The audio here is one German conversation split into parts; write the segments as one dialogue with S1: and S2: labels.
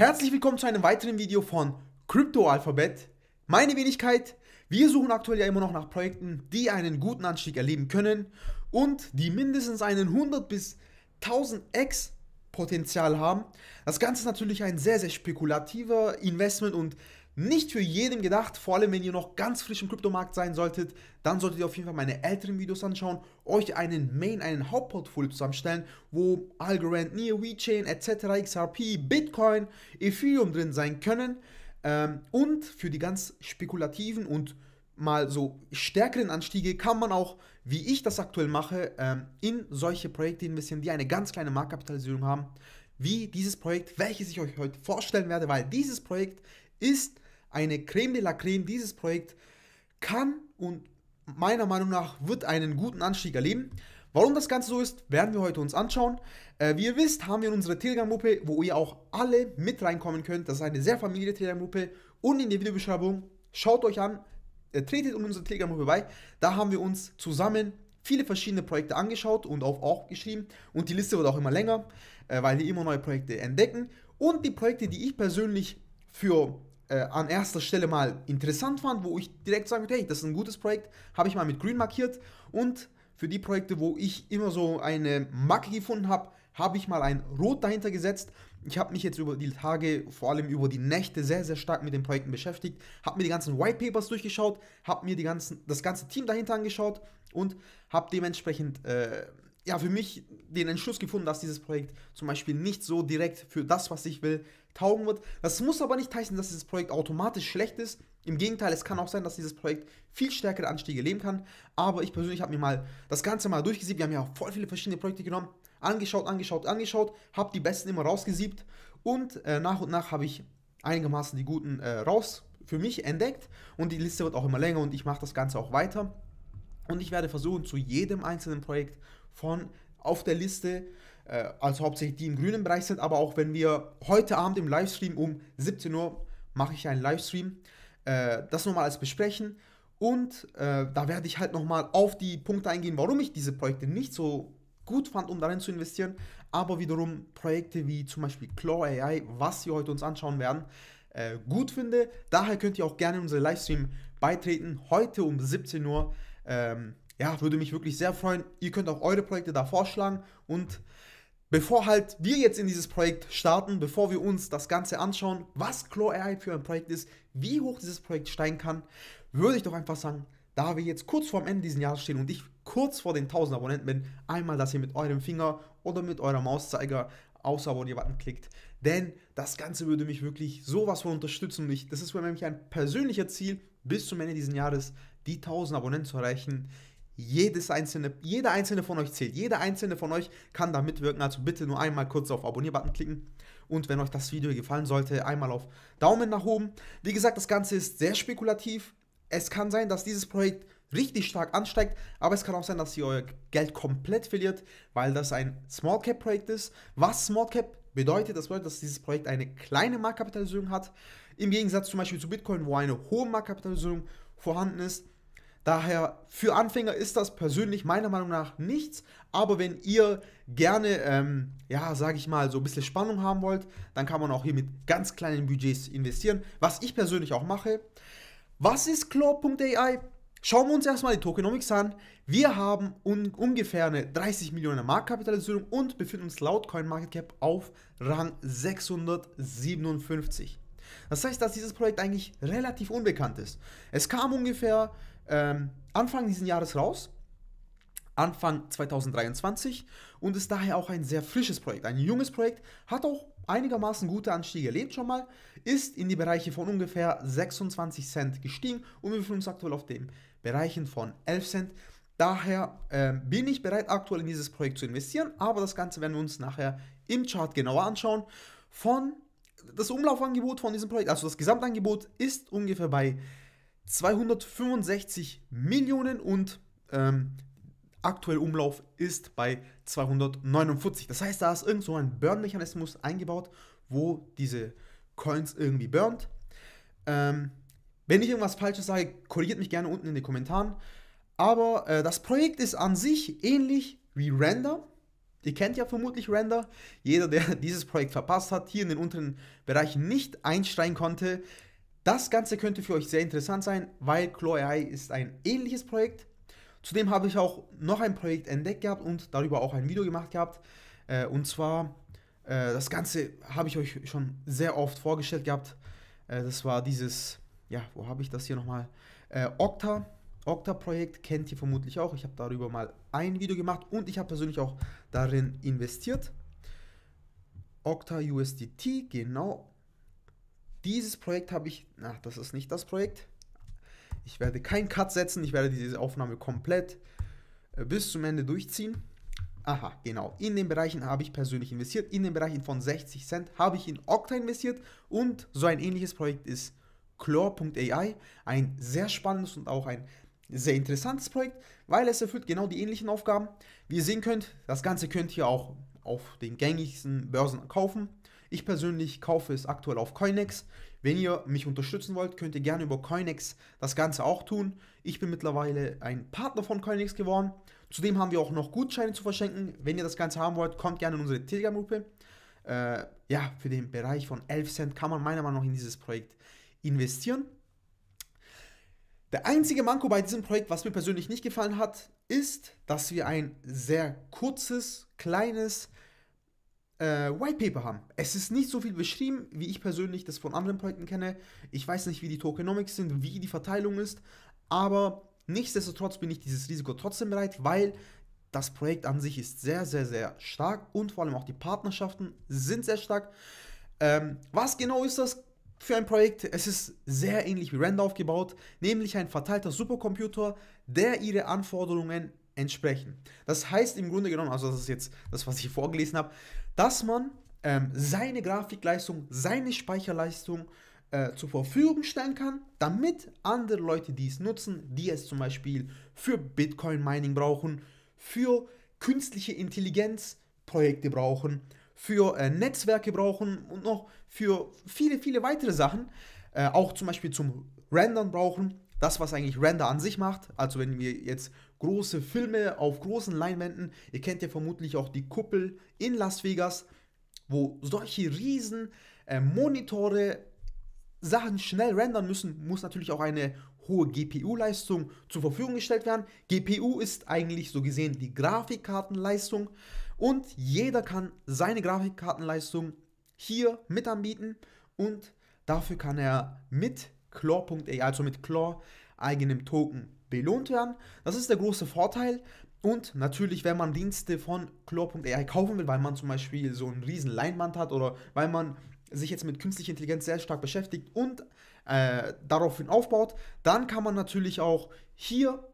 S1: Herzlich willkommen zu einem weiteren Video von Crypto Alphabet. Meine Wenigkeit, wir suchen aktuell ja immer noch nach Projekten, die einen guten Anstieg erleben können und die mindestens einen 100 bis 1000x Potenzial haben. Das Ganze ist natürlich ein sehr, sehr spekulativer Investment und nicht für jeden gedacht, vor allem wenn ihr noch ganz frisch im Kryptomarkt sein solltet, dann solltet ihr auf jeden Fall meine älteren Videos anschauen, euch einen Main, einen Hauptportfolio zusammenstellen, wo Algorand, Near, WeChain etc., XRP, Bitcoin, Ethereum drin sein können ähm, und für die ganz spekulativen und mal so stärkeren Anstiege kann man auch, wie ich das aktuell mache, ähm, in solche Projekte investieren, die eine ganz kleine Marktkapitalisierung haben, wie dieses Projekt, welches ich euch heute vorstellen werde, weil dieses Projekt ist eine Creme de la Creme. Dieses Projekt kann und meiner Meinung nach wird einen guten Anstieg erleben. Warum das Ganze so ist, werden wir heute uns anschauen. Äh, wie ihr wisst, haben wir unsere Telegram-Gruppe, wo ihr auch alle mit reinkommen könnt. Das ist eine sehr familiäre Telegram-Gruppe. Und in der Videobeschreibung schaut euch an, äh, tretet in unsere Telegram-Gruppe bei. Da haben wir uns zusammen viele verschiedene Projekte angeschaut und auf auch geschrieben. Und die Liste wird auch immer länger, äh, weil wir immer neue Projekte entdecken. Und die Projekte, die ich persönlich für äh, an erster Stelle mal interessant fand, wo ich direkt sagen würde, hey, das ist ein gutes Projekt, habe ich mal mit grün markiert und für die Projekte, wo ich immer so eine Macke gefunden habe, habe ich mal ein Rot dahinter gesetzt. Ich habe mich jetzt über die Tage, vor allem über die Nächte, sehr, sehr stark mit den Projekten beschäftigt, habe mir die ganzen White Papers durchgeschaut, habe mir die ganzen, das ganze Team dahinter angeschaut und habe dementsprechend äh, ja, für mich den Entschluss gefunden, dass dieses Projekt zum Beispiel nicht so direkt für das, was ich will, taugen wird. Das muss aber nicht heißen, dass dieses Projekt automatisch schlecht ist. Im Gegenteil, es kann auch sein, dass dieses Projekt viel stärkere Anstiege leben kann. Aber ich persönlich habe mir mal das Ganze mal durchgesiebt. Wir haben ja auch voll viele verschiedene Projekte genommen, angeschaut, angeschaut, angeschaut, habe die besten immer rausgesiebt und äh, nach und nach habe ich einigermaßen die guten äh, raus für mich entdeckt und die Liste wird auch immer länger und ich mache das Ganze auch weiter. Und ich werde versuchen, zu jedem einzelnen Projekt von auf der Liste, äh, also hauptsächlich die im grünen Bereich sind, aber auch wenn wir heute Abend im Livestream um 17 Uhr mache ich einen Livestream, äh, das nochmal als besprechen. Und äh, da werde ich halt nochmal auf die Punkte eingehen, warum ich diese Projekte nicht so gut fand, um darin zu investieren. Aber wiederum Projekte wie zum Beispiel Claw AI, was wir heute uns anschauen werden, äh, gut finde. Daher könnt ihr auch gerne in unseren Livestream beitreten. Heute um 17 Uhr ähm, ja, würde mich wirklich sehr freuen. Ihr könnt auch eure Projekte da vorschlagen und bevor halt wir jetzt in dieses Projekt starten, bevor wir uns das Ganze anschauen, was Claw AI für ein Projekt ist, wie hoch dieses Projekt steigen kann, würde ich doch einfach sagen, da wir jetzt kurz vor dem Ende dieses Jahres stehen und ich kurz vor den 1000 Abonnenten bin, einmal, dass ihr mit eurem Finger oder mit eurem Mauszeiger aufs Abonnier-Button klickt. Denn das Ganze würde mich wirklich sowas von unterstützen. Und ich, das ist für mich ein persönlicher Ziel, bis zum Ende dieses Jahres die 1000 Abonnenten zu erreichen, jedes einzelne, jeder einzelne von euch zählt. Jeder einzelne von euch kann da mitwirken. Also bitte nur einmal kurz auf Abonnierbutton klicken. Und wenn euch das Video gefallen sollte, einmal auf Daumen nach oben. Wie gesagt, das Ganze ist sehr spekulativ. Es kann sein, dass dieses Projekt richtig stark ansteigt, aber es kann auch sein, dass ihr euer Geld komplett verliert, weil das ein Small Cap Projekt ist. Was Small Cap bedeutet, das bedeutet, dass dieses Projekt eine kleine Marktkapitalisierung hat. Im Gegensatz zum Beispiel zu Bitcoin, wo eine hohe Marktkapitalisierung vorhanden ist. Daher für Anfänger ist das persönlich meiner Meinung nach nichts. Aber wenn ihr gerne, ähm, ja, sage ich mal, so ein bisschen Spannung haben wollt, dann kann man auch hier mit ganz kleinen Budgets investieren, was ich persönlich auch mache. Was ist Claw.ai? Schauen wir uns erstmal die Tokenomics an. Wir haben un ungefähr eine 30 Millionen Marktkapitalisierung und befinden uns laut CoinMarketCap auf Rang 657. Das heißt, dass dieses Projekt eigentlich relativ unbekannt ist. Es kam ungefähr ähm, Anfang dieses Jahres raus, Anfang 2023 und ist daher auch ein sehr frisches Projekt, ein junges Projekt, hat auch einigermaßen gute Anstiege erlebt schon mal, ist in die Bereiche von ungefähr 26 Cent gestiegen und wir befinden uns aktuell auf den Bereichen von 11 Cent. Daher äh, bin ich bereit, aktuell in dieses Projekt zu investieren, aber das Ganze werden wir uns nachher im Chart genauer anschauen. Von das Umlaufangebot von diesem Projekt, also das Gesamtangebot, ist ungefähr bei 265 Millionen und ähm, aktuell Umlauf ist bei 249. Das heißt, da ist irgend so ein Burn-Mechanismus eingebaut, wo diese Coins irgendwie burnt. Ähm, wenn ich irgendwas Falsches sage, korrigiert mich gerne unten in den Kommentaren. Aber äh, das Projekt ist an sich ähnlich wie Render. Ihr kennt ja vermutlich Render. Jeder, der dieses Projekt verpasst hat, hier in den unteren Bereichen nicht einsteigen konnte, das Ganze könnte für euch sehr interessant sein, weil AI ist ein ähnliches Projekt. Zudem habe ich auch noch ein Projekt entdeckt gehabt und darüber auch ein Video gemacht gehabt. Äh, und zwar, äh, das Ganze habe ich euch schon sehr oft vorgestellt gehabt. Äh, das war dieses, ja, wo habe ich das hier nochmal? Äh, Okta Okta-Projekt kennt ihr vermutlich auch. Ich habe darüber mal ein Video gemacht und ich habe persönlich auch darin investiert. Okta USDT, genau. Dieses Projekt habe ich, ach, das ist nicht das Projekt. Ich werde keinen Cut setzen, ich werde diese Aufnahme komplett äh, bis zum Ende durchziehen. Aha, genau. In den Bereichen habe ich persönlich investiert. In den Bereichen von 60 Cent habe ich in Okta investiert und so ein ähnliches Projekt ist Chlor.ai. Ein sehr spannendes und auch ein sehr interessantes Projekt, weil es erfüllt genau die ähnlichen Aufgaben. Wie ihr sehen könnt, das Ganze könnt ihr auch auf den gängigsten Börsen kaufen. Ich persönlich kaufe es aktuell auf Coinex. Wenn ihr mich unterstützen wollt, könnt ihr gerne über Coinex das Ganze auch tun. Ich bin mittlerweile ein Partner von Coinex geworden. Zudem haben wir auch noch Gutscheine zu verschenken. Wenn ihr das Ganze haben wollt, kommt gerne in unsere Telegram-Gruppe. Äh, ja, für den Bereich von 11 Cent kann man meiner Meinung nach in dieses Projekt investieren. Der einzige Manko bei diesem Projekt, was mir persönlich nicht gefallen hat, ist, dass wir ein sehr kurzes, kleines äh, Paper haben. Es ist nicht so viel beschrieben, wie ich persönlich das von anderen Projekten kenne. Ich weiß nicht, wie die Tokenomics sind, wie die Verteilung ist, aber nichtsdestotrotz bin ich dieses Risiko trotzdem bereit, weil das Projekt an sich ist sehr, sehr, sehr stark und vor allem auch die Partnerschaften sind sehr stark. Ähm, was genau ist das? für ein Projekt. Es ist sehr ähnlich wie Rand aufgebaut, nämlich ein verteilter Supercomputer, der ihre Anforderungen entsprechen. Das heißt im Grunde genommen, also das ist jetzt das, was ich vorgelesen habe, dass man ähm, seine Grafikleistung, seine Speicherleistung äh, zur Verfügung stellen kann, damit andere Leute dies nutzen, die es zum Beispiel für Bitcoin-Mining brauchen, für künstliche Intelligenz-Projekte brauchen für äh, Netzwerke brauchen und noch für viele, viele weitere Sachen. Äh, auch zum Beispiel zum Rendern brauchen. Das, was eigentlich Render an sich macht. Also wenn wir jetzt große Filme auf großen Leinwänden, ihr kennt ja vermutlich auch die Kuppel in Las Vegas, wo solche riesen äh, Monitore Sachen schnell rendern müssen, muss natürlich auch eine hohe GPU-Leistung zur Verfügung gestellt werden. GPU ist eigentlich so gesehen die Grafikkartenleistung. Und jeder kann seine Grafikkartenleistung hier mit anbieten und dafür kann er mit Claw.ai, also mit Claw eigenem Token belohnt werden. Das ist der große Vorteil. Und natürlich, wenn man Dienste von Claw.ai kaufen will, weil man zum Beispiel so einen riesen Leinwand hat oder weil man sich jetzt mit künstlicher Intelligenz sehr stark beschäftigt und äh, daraufhin aufbaut, dann kann man natürlich auch hier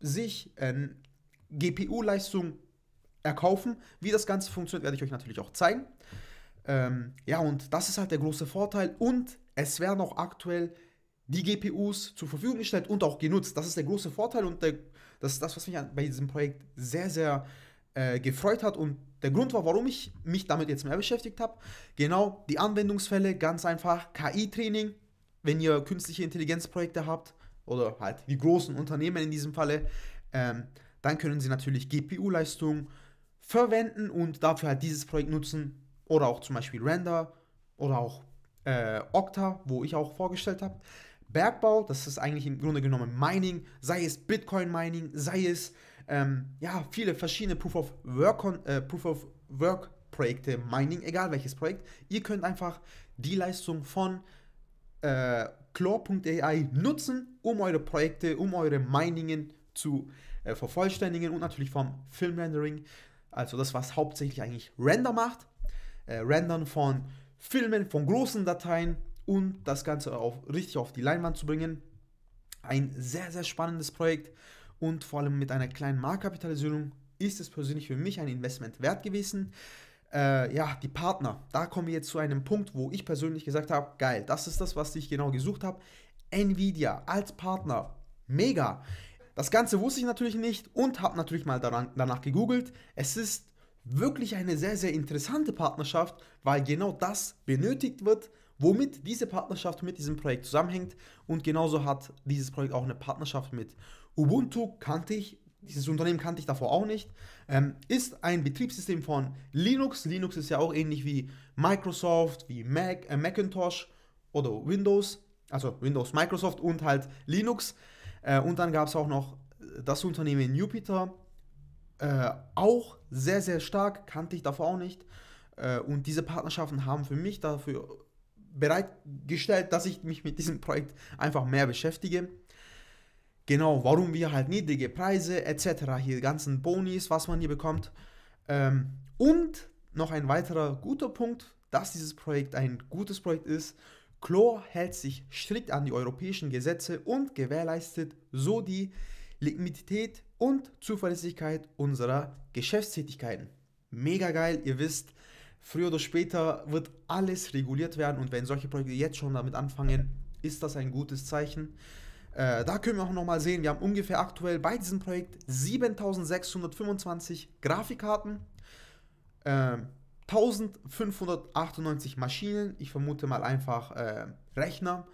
S1: sich äh, GPU-Leistung erkaufen. Wie das Ganze funktioniert, werde ich euch natürlich auch zeigen. Ähm, ja, und das ist halt der große Vorteil. Und es werden auch aktuell die GPUs zur Verfügung gestellt und auch genutzt. Das ist der große Vorteil und der, das ist das, was mich bei diesem Projekt sehr, sehr äh, gefreut hat und der Grund war, warum ich mich damit jetzt mehr beschäftigt habe. Genau die Anwendungsfälle, ganz einfach KI-Training, wenn ihr künstliche Intelligenzprojekte habt oder halt die großen Unternehmen in diesem Falle, ähm, dann können sie natürlich GPU-Leistung verwenden und dafür halt dieses Projekt nutzen oder auch zum Beispiel Render oder auch äh, Okta, wo ich auch vorgestellt habe. Bergbau, das ist eigentlich im Grunde genommen Mining, sei es Bitcoin Mining, sei es ähm, ja viele verschiedene Proof of Work, äh, Proof of Work Projekte, Mining, egal welches Projekt. Ihr könnt einfach die Leistung von äh, Claw.ai nutzen, um eure Projekte, um eure Miningen zu äh, vervollständigen und natürlich vom Film Rendering also das, was hauptsächlich eigentlich Render macht. Äh, Rendern von Filmen, von großen Dateien und das Ganze auch richtig auf die Leinwand zu bringen. Ein sehr, sehr spannendes Projekt und vor allem mit einer kleinen Marktkapitalisierung ist es persönlich für mich ein Investment wert gewesen. Äh, ja, die Partner, da kommen wir jetzt zu einem Punkt, wo ich persönlich gesagt habe, geil, das ist das, was ich genau gesucht habe. Nvidia als Partner, mega. Das Ganze wusste ich natürlich nicht und habe natürlich mal daran, danach gegoogelt. Es ist wirklich eine sehr, sehr interessante Partnerschaft, weil genau das benötigt wird, womit diese Partnerschaft mit diesem Projekt zusammenhängt. Und genauso hat dieses Projekt auch eine Partnerschaft mit Ubuntu, kannte ich. Dieses Unternehmen kannte ich davor auch nicht. Ähm, ist ein Betriebssystem von Linux. Linux ist ja auch ähnlich wie Microsoft, wie Mac, äh, Macintosh oder Windows. Also Windows, Microsoft und halt Linux. Äh, und dann gab es auch noch äh, das Unternehmen Jupiter. Äh, auch sehr, sehr stark, kannte ich davor auch nicht. Äh, und diese Partnerschaften haben für mich dafür bereitgestellt, dass ich mich mit diesem Projekt einfach mehr beschäftige. Genau, warum wir halt niedrige Preise etc. hier ganzen Bonis, was man hier bekommt. Ähm, und noch ein weiterer guter Punkt, dass dieses Projekt ein gutes Projekt ist Chlor hält sich strikt an die europäischen Gesetze und gewährleistet so die Liquidität und Zuverlässigkeit unserer Geschäftstätigkeiten. Mega geil, ihr wisst, früher oder später wird alles reguliert werden und wenn solche Projekte jetzt schon damit anfangen, ist das ein gutes Zeichen. Äh, da können wir auch nochmal sehen, wir haben ungefähr aktuell bei diesem Projekt 7625 Grafikkarten. Ähm, 1598 Maschinen, ich vermute mal einfach äh, Rechner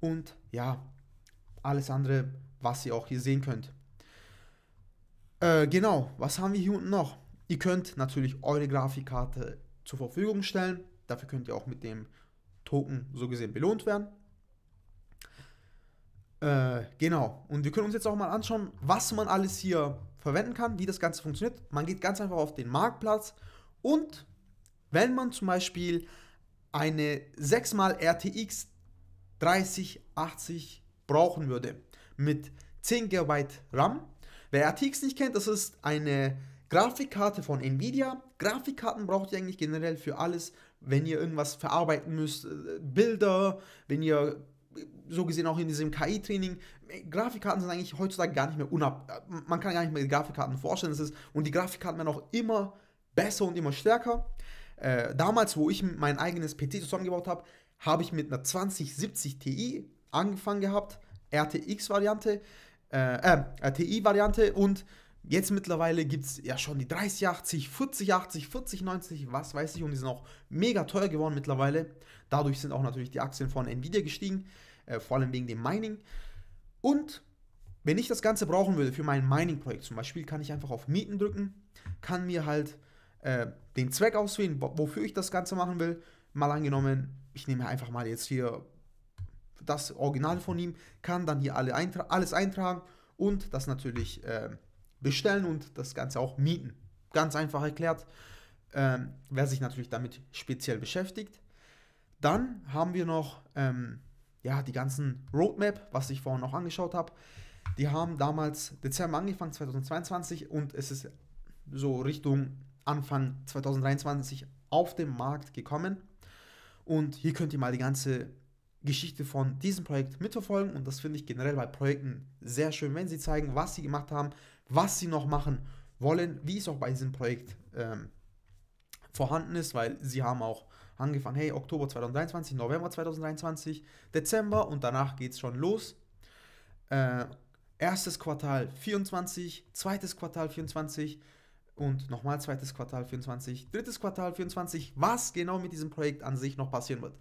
S1: und ja, alles andere, was ihr auch hier sehen könnt. Äh, genau, was haben wir hier unten noch? Ihr könnt natürlich eure Grafikkarte zur Verfügung stellen. Dafür könnt ihr auch mit dem Token so gesehen belohnt werden. Äh, genau, und wir können uns jetzt auch mal anschauen, was man alles hier verwenden kann, wie das Ganze funktioniert. Man geht ganz einfach auf den Marktplatz und wenn man zum Beispiel eine 6x RTX 3080 brauchen würde mit 10 GB RAM, wer RTX nicht kennt, das ist eine Grafikkarte von Nvidia. Grafikkarten braucht ihr eigentlich generell für alles, wenn ihr irgendwas verarbeiten müsst, äh, Bilder, wenn ihr äh, so gesehen auch in diesem KI-Training, Grafikkarten sind eigentlich heutzutage gar nicht mehr unab. Äh, man kann gar nicht mehr die Grafikkarten vorstellen. Das ist, und die Grafikkarten werden auch immer besser und immer stärker. Äh, damals, wo ich mein eigenes PC zusammengebaut habe, habe ich mit einer 2070 Ti angefangen gehabt, RTX-Variante, äh, äh RTI-Variante und jetzt mittlerweile gibt es ja schon die 3080, 4080, 4090, was weiß ich und die sind auch mega teuer geworden mittlerweile. Dadurch sind auch natürlich die Aktien von Nvidia gestiegen, äh, vor allem wegen dem Mining. Und wenn ich das Ganze brauchen würde für mein Mining-Projekt zum Beispiel, kann ich einfach auf Mieten drücken, kann mir halt äh, den Zweck auswählen, wofür ich das Ganze machen will. Mal angenommen, ich nehme einfach mal jetzt hier das Original von ihm, kann dann hier alle eintra alles eintragen und das natürlich äh, bestellen und das Ganze auch mieten. Ganz einfach erklärt, ähm, wer sich natürlich damit speziell beschäftigt. Dann haben wir noch ähm, ja, die ganzen Roadmap, was ich vorhin noch angeschaut habe. Die haben damals Dezember angefangen, 2022, und es ist so Richtung Anfang 2023 auf den Markt gekommen. Und hier könnt ihr mal die ganze Geschichte von diesem Projekt mitverfolgen. Und das finde ich generell bei Projekten sehr schön, wenn sie zeigen, was sie gemacht haben, was sie noch machen wollen, wie es auch bei diesem Projekt ähm, vorhanden ist, weil sie haben auch angefangen, hey, Oktober 2023, November 2023, Dezember und danach geht es schon los. Äh, erstes Quartal 24, zweites Quartal 24, und nochmal zweites Quartal 24, drittes Quartal 24, was genau mit diesem Projekt an sich noch passieren wird.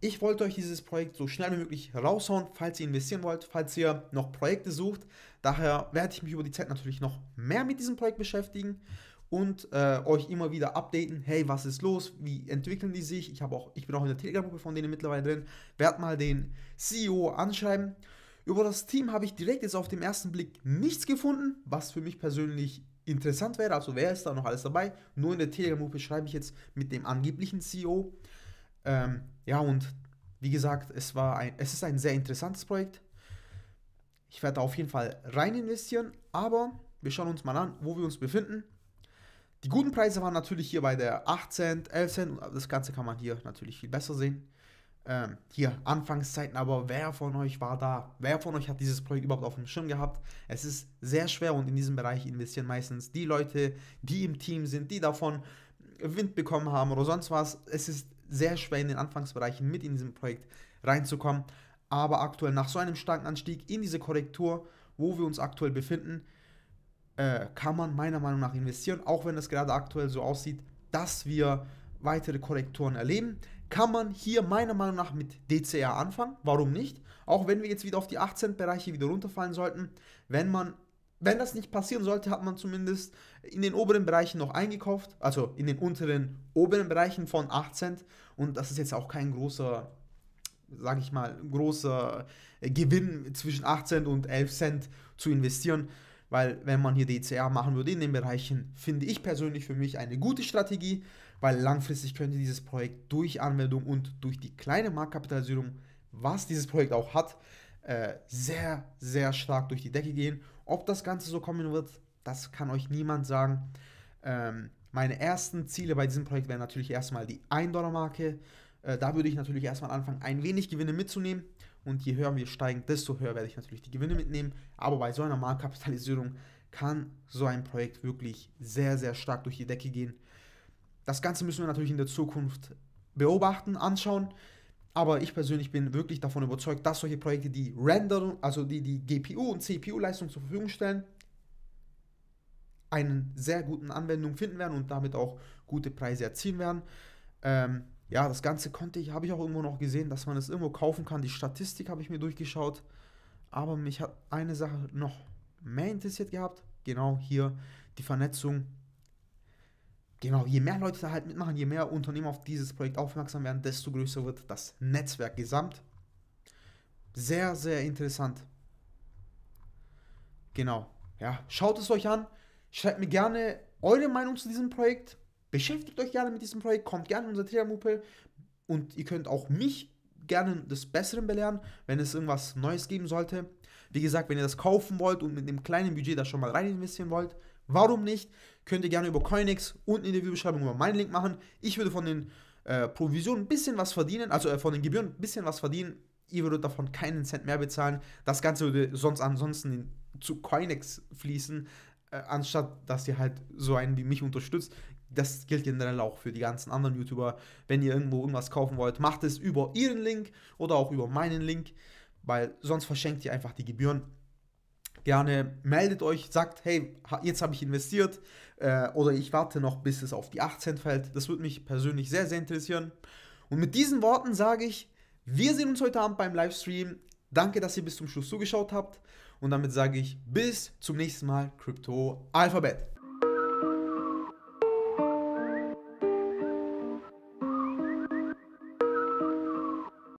S1: Ich wollte euch dieses Projekt so schnell wie möglich raushauen, falls ihr investieren wollt, falls ihr noch Projekte sucht. Daher werde ich mich über die Zeit natürlich noch mehr mit diesem Projekt beschäftigen und äh, euch immer wieder updaten, hey, was ist los, wie entwickeln die sich? Ich, auch, ich bin auch in der Telegram-Gruppe von denen mittlerweile drin, Werd mal den CEO anschreiben. Über das Team habe ich direkt jetzt auf den ersten Blick nichts gefunden, was für mich persönlich interessant wäre, also wer ist da noch alles dabei? Nur in der Telegram-Gruppe schreibe ich jetzt mit dem angeblichen CEO. Ähm, ja, und wie gesagt, es, war ein, es ist ein sehr interessantes Projekt. Ich werde da auf jeden Fall rein investieren, aber wir schauen uns mal an, wo wir uns befinden. Die guten Preise waren natürlich hier bei der 8 Cent, 11 Cent. Das Ganze kann man hier natürlich viel besser sehen. Ähm, hier, Anfangszeiten, aber wer von euch war da? Wer von euch hat dieses Projekt überhaupt auf dem Schirm gehabt? Es ist sehr schwer und in diesem Bereich investieren meistens die Leute, die im Team sind, die davon Wind bekommen haben oder sonst was. Es ist sehr schwer in den Anfangsbereichen mit in diesem Projekt reinzukommen. Aber aktuell nach so einem starken Anstieg in diese Korrektur, wo wir uns aktuell befinden, äh, kann man meiner Meinung nach investieren, auch wenn es gerade aktuell so aussieht, dass wir weitere Korrekturen erleben kann man hier meiner Meinung nach mit DCA anfangen. Warum nicht? Auch wenn wir jetzt wieder auf die 18 Bereiche wieder runterfallen sollten, wenn man wenn das nicht passieren sollte, hat man zumindest in den oberen Bereichen noch eingekauft, also in den unteren oberen Bereichen von 8 Cent und das ist jetzt auch kein großer sage ich mal, großer äh, Gewinn zwischen 8 Cent und 11 Cent zu investieren, weil wenn man hier DCR machen würde in den Bereichen, finde ich persönlich für mich eine gute Strategie weil langfristig könnte dieses Projekt durch Anmeldung und durch die kleine Marktkapitalisierung, was dieses Projekt auch hat, äh, sehr, sehr stark durch die Decke gehen. Ob das Ganze so kommen wird, das kann euch niemand sagen. Ähm, meine ersten Ziele bei diesem Projekt wären natürlich erstmal die 1-Dollar-Marke. Äh, da würde ich natürlich erstmal anfangen, ein wenig Gewinne mitzunehmen. Und je höher wir steigen, desto höher werde ich natürlich die Gewinne mitnehmen. Aber bei so einer Marktkapitalisierung kann so ein Projekt wirklich sehr, sehr stark durch die Decke gehen. Das Ganze müssen wir natürlich in der Zukunft beobachten, anschauen. Aber ich persönlich bin wirklich davon überzeugt, dass solche Projekte, die Renderung, also die, die GPU und CPU-Leistung zur Verfügung stellen, einen sehr guten Anwendung finden werden und damit auch gute Preise erzielen werden. Ähm, ja, das Ganze konnte ich, habe ich auch irgendwo noch gesehen, dass man es irgendwo kaufen kann. Die Statistik habe ich mir durchgeschaut. Aber mich hat eine Sache noch mehr interessiert gehabt. Genau hier die Vernetzung Genau, je mehr Leute da halt mitmachen, je mehr Unternehmen auf dieses Projekt aufmerksam werden, desto größer wird das Netzwerk gesamt. Sehr, sehr interessant. Genau, ja, schaut es euch an. Schreibt mir gerne eure Meinung zu diesem Projekt. Beschäftigt euch gerne mit diesem Projekt. Kommt gerne in unser Trainermuppe. Und ihr könnt auch mich gerne des Besseren belehren, wenn es irgendwas Neues geben sollte. Wie gesagt, wenn ihr das kaufen wollt und mit einem kleinen Budget da schon mal rein investieren wollt, Warum nicht? Könnt ihr gerne über Coinex unten in der Videobeschreibung über meinen Link machen. Ich würde von den äh, Provisionen ein bisschen was verdienen, also äh, von den Gebühren ein bisschen was verdienen. Ihr würdet davon keinen Cent mehr bezahlen. Das Ganze würde sonst ansonsten zu Coinex fließen, äh, anstatt dass ihr halt so einen wie mich unterstützt. Das gilt generell auch für die ganzen anderen YouTuber. Wenn ihr irgendwo irgendwas kaufen wollt, macht es über ihren Link oder auch über meinen Link, weil sonst verschenkt ihr einfach die Gebühren gerne meldet euch, sagt, hey, jetzt habe ich investiert äh, oder ich warte noch, bis es auf die 18 fällt. Das würde mich persönlich sehr, sehr interessieren. Und mit diesen Worten sage ich, wir sehen uns heute Abend beim Livestream. Danke, dass ihr bis zum Schluss zugeschaut habt. Und damit sage ich bis zum nächsten Mal Crypto Alphabet.